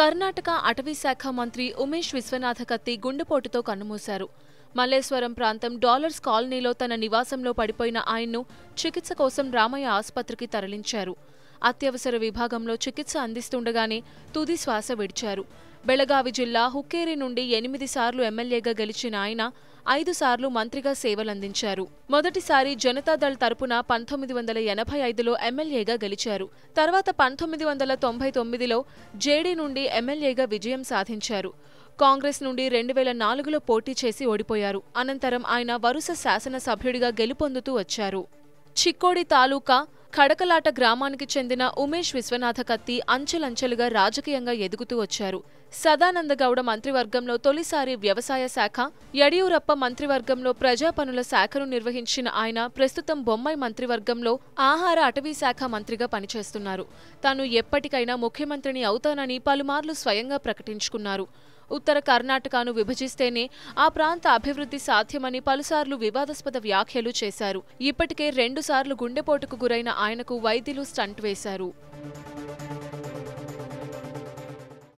కర్ణాటక అటవీశాఖ మంత్రి ఉమేష్ విశ్వనాథ కత్తి గుండెపోటుతో కన్నుమూశారు మల్లేశ్వరం ప్రాంతం డాలర్స్ కాలనీలో తన నివాసంలో పడిపోయిన ఆయన్ను చికిత్స కోసం రామయ్య ఆసుపత్రికి తరలించారు అత్యవసర విభాగంలో చికిత్స అందిస్తుండగానే తుది శ్వాస విడిచారు బెళగావి జిల్లా హుక్కేరి నుండి ఎనిమిది సార్లు ఎమ్మెల్యేగా గెలిచిన ఆయన ఐదు సార్లు మంత్రిగా సేవలందించారు మొదటిసారి జనతాదళ్ తరపున పంతొమ్మిది వందల ఎనభై ఐదులో ఎమ్మెల్యేగా గెలిచారు తర్వాత పంతొమ్మిది వందల తొంభై తొమ్మిదిలో జేడీ నుండి ఎమ్మెల్యేగా విజయం సాధించారు కాంగ్రెస్ నుండి రెండు వేల నాలుగులో పోటీ చేసి ఓడిపోయారు అనంతరం ఆయన వరుస శాసనసభ్యుడిగా గెలుపొందుతూ వచ్చారు చిక్కోడి తాలూకా కడకలాట గ్రామానికి చెందిన ఉమేష్ విశ్వనాథ కత్తి అంచెలంచెలుగా రాజకీయంగా ఎదుగుతూ వచ్చారు సదానందగౌడ మంత్రివర్గంలో తొలిసారి వ్యవసాయ శాఖ యడియూరప్ప మంత్రివర్గంలో ప్రజా పనుల శాఖను నిర్వహించిన ఆయన ప్రస్తుతం బొమ్మై మంత్రివర్గంలో ఆహార అటవీ శాఖ మంత్రిగా పనిచేస్తున్నారు తాను ఎప్పటికైనా ముఖ్యమంత్రిని అవుతానని పలుమార్లు స్వయంగా ప్రకటించుకున్నారు ఉత్తర కర్ణాటకను విభజిస్తేనే ఆ ప్రాంత అభివృద్ధి సాధ్యమని పలుసార్లు వివాదాస్పద వ్యాఖ్యలు చేశారు ఇప్పటికే రెండుసార్లు గుండెపోటుకు గురైన ఆయనకు వైద్యులు స్టంట్ వేశారు